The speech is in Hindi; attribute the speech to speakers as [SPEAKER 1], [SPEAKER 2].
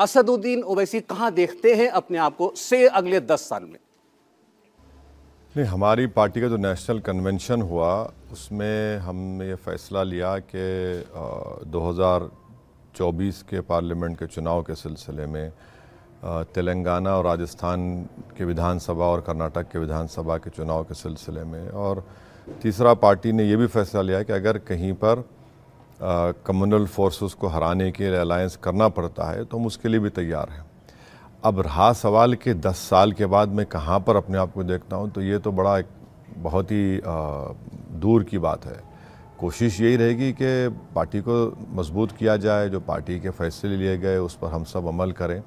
[SPEAKER 1] असदुद्दीन ओवैसी कहाँ देखते हैं अपने आप को से अगले दस साल में
[SPEAKER 2] नहीं हमारी पार्टी का जो नेशनल कन्वेंशन हुआ उसमें हमने ये फैसला लिया कि 2024 के पार्लियामेंट के चुनाव के सिलसिले में तेलंगाना और राजस्थान के विधानसभा और कर्नाटक के विधानसभा के चुनाव के सिलसिले में और तीसरा पार्टी ने ये भी फैसला लिया कि अगर कहीं पर कम्युनल फोर्सेस को हराने के लिए अलायंस करना पड़ता है तो हम उसके लिए भी तैयार हैं अब रहा सवाल के दस साल के बाद मैं कहाँ पर अपने आप को देखता हूँ तो ये तो बड़ा एक बहुत ही दूर की बात है कोशिश यही रहेगी कि पार्टी को मजबूत किया जाए जो पार्टी के फैसले लिए गए उस पर हम सब अमल करें